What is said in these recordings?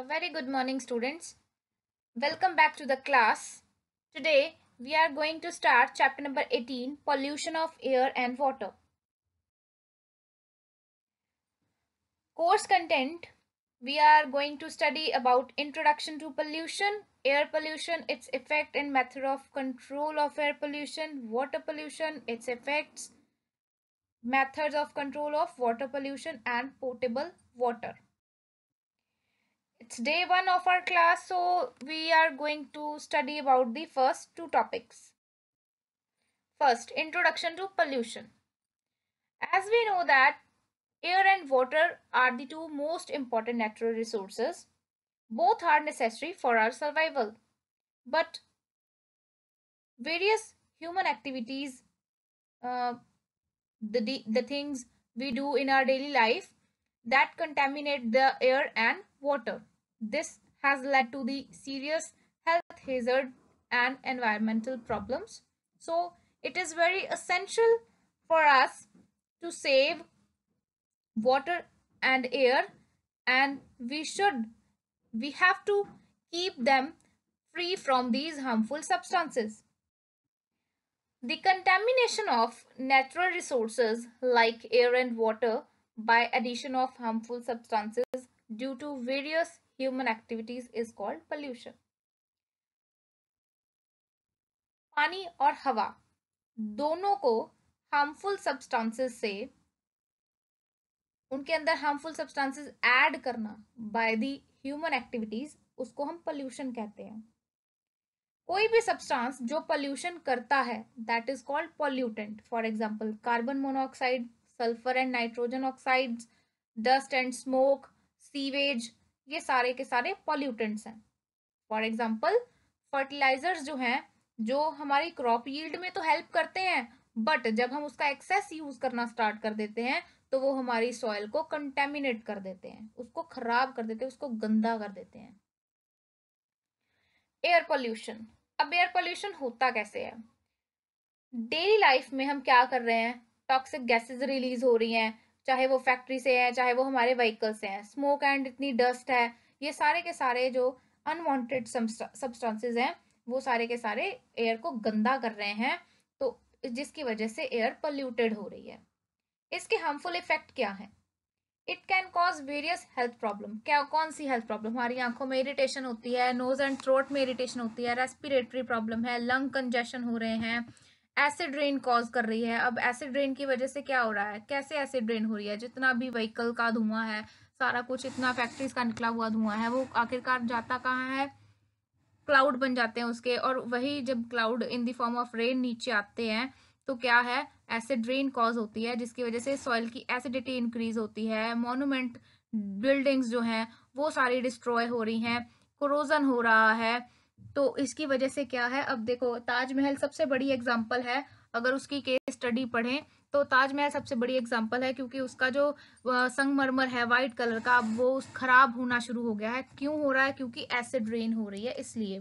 A very good morning students. Welcome back to the class. Today we are going to start chapter number 18 pollution of air and water. Course content we are going to study about introduction to pollution, air pollution, its effect and method of control of air pollution, water pollution, its effects, methods of control of water pollution and potable water it's day one of our class so we are going to study about the first two topics first introduction to pollution as we know that air and water are the two most important natural resources both are necessary for our survival but various human activities uh, the the things we do in our daily life that contaminate the air and water. This has led to the serious health hazard and environmental problems. So it is very essential for us to save water and air and we should we have to keep them free from these harmful substances. The contamination of natural resources like air and water by addition of harmful substances due to various human activities is called pollution पानी और हवा दोनों को harmful substances से उनके अंदर harmful substances add करना by the human activities उसको हम पॉल्यूशन कहते हैं कोई भी सब्सटेंस जो पॉल्यूशन करता है that is called pollutant for example carbon monoxide sulphur and nitrogen oxides dust and smoke sewage ये सारे के सारे पॉल्यूटेंट्स हैं फॉर एग्जाम्पल फर्टिलाइजर्स जो हैं जो हमारी क्रॉप यील्ड में तो हेल्प करते हैं बट जब हम उसका एक्सेस यूज करना स्टार्ट कर देते हैं तो वो हमारी सॉइल को कंटेमिनेट कर देते हैं उसको खराब कर देते हैं उसको गंदा कर देते हैं एयर पोल्यूशन अब एयर पोल्यूशन होता कैसे है डेली लाइफ में हम क्या कर रहे हैं टॉक्सिक गैसेस रिलीज हो रही हैं चाहे वो फैक्ट्री से है चाहे वो हमारे व्हीकल से हैं स्मोक एंड इतनी डस्ट है ये सारे के सारे जो अनवांटेड सब्सटेंसेस हैं वो सारे के सारे एयर को गंदा कर रहे हैं तो जिसकी वजह से एयर पोल्यूटेड हो रही है इसके हार्मफुल इफेक्ट क्या है it can cause various health problem क्या कौन सी हेल्थ प्रॉब्लम हमारी आंखों में इरिटेशन होती है नोज एंड थ्रोट में इरिटेशन होती है रेस्पिरेटरी प्रॉब्लम है लंग कंजेशन हो रहे हैं एसिड रेन कॉज कर रही है अब एसिड रेन की वजह से क्या हो रहा है कैसे एसिड रेन हो रही है जितना भी व्हीकल का धुआं है सारा कुछ इतना फैक्ट्रीज का निकला हुआ धुआं है वो आखिरकार जाता कहाँ है क्लाउड बन जाते हैं उसके और वही जब cloud in the form of rain नीचे आते हैं तो क्या है एसिड रेन कॉज होती है जिसकी वजह से सॉइल की एसिडिटी इंक्रीज होती है मोनूमेंट बिल्डिंग्स जो हैं वो सारी डिस्ट्रॉय हो रही हैं क्रोजन हो रहा है तो इसकी वजह से क्या है अब देखो ताजमहल सबसे बड़ी एग्जाम्पल है अगर उसकी केस स्टडी पढ़ें तो ताजमहल सबसे बड़ी एग्जाम्पल है क्योंकि उसका जो संगमरमर है वाइट कलर का वो खराब होना शुरू हो गया है क्यों हो रहा है क्योंकि एसिड रेन हो रही है इसलिए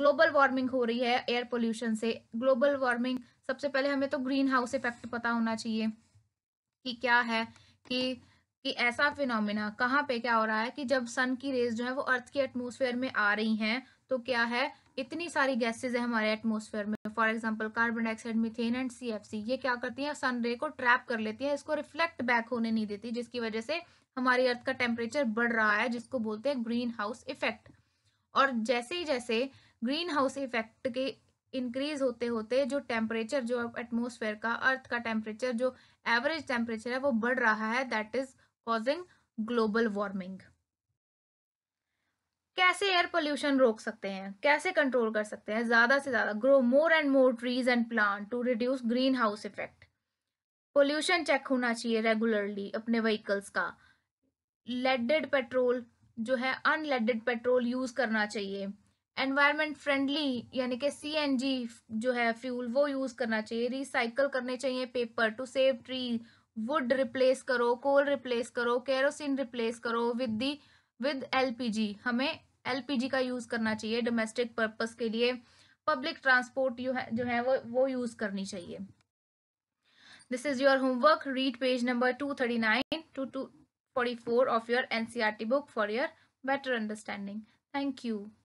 ग्लोबल वार्मिंग हो रही है एयर पोल्यूशन से ग्लोबल वार्मिंग सबसे पहले हमें तो ग्रीन हाउस इफेक्ट पता होना चाहिए कि क्या है कि कि ऐसा फिनोमिना कहाँ पे क्या हो रहा है कि जब सन की रेज जो है वो अर्थ के एटमोसफेयर में आ रही हैं तो क्या है इतनी सारी गैसेज है हमारे एटमोसफेयर में for example carbon dioxide methane and C ये क्या करती है सन रे को ट्रैप कर लेती है इसको रिफ्लेक्ट बैक होने नहीं देती जिसकी वजह से हमारी अर्थ का टेम्परेचर बढ़ रहा है जिसको बोलते हैं ग्रीन हाउस इफेक्ट और जैसे ही जैसे ग्रीन हाउस इफेक्ट के इंक्रीज होते होते जो टेम्परेचर जो एटमोसफेयर का अर्थ का टेम्परेचर जो एवरेज टेम्परेचर है वो बढ़ रहा है that is causing global warming कैसे एयर पोल्यूशन रोक सकते हैं कैसे कंट्रोल कर सकते हैं ज्यादा से ज्यादा grow more and more trees and plant to reduce greenhouse effect pollution check होना चाहिए रेगुलरली अपने व्हीकल्स का लेडेड पेट्रोल जो है अनलेडेड पेट्रोल यूज करना चाहिए एनवायरमेंट फ्रेंडली यानी कि सी जो है फ्यूल वो यूज करना चाहिए रिसाइकल करने चाहिए paper to save tree wood replace करो कोल रिप्लेस करो केरोसिन रिप्लेस करो विद दी विद एलपीजी हमें एलपीजी का यूज़ करना चाहिए डोमेस्टिक पर्पस के लिए पब्लिक ट्रांसपोर्ट यू है जो है वो वो यूज़ करनी चाहिए this is your homework read page number two thirty nine to two forty four of your NCRT book for your better understanding thank you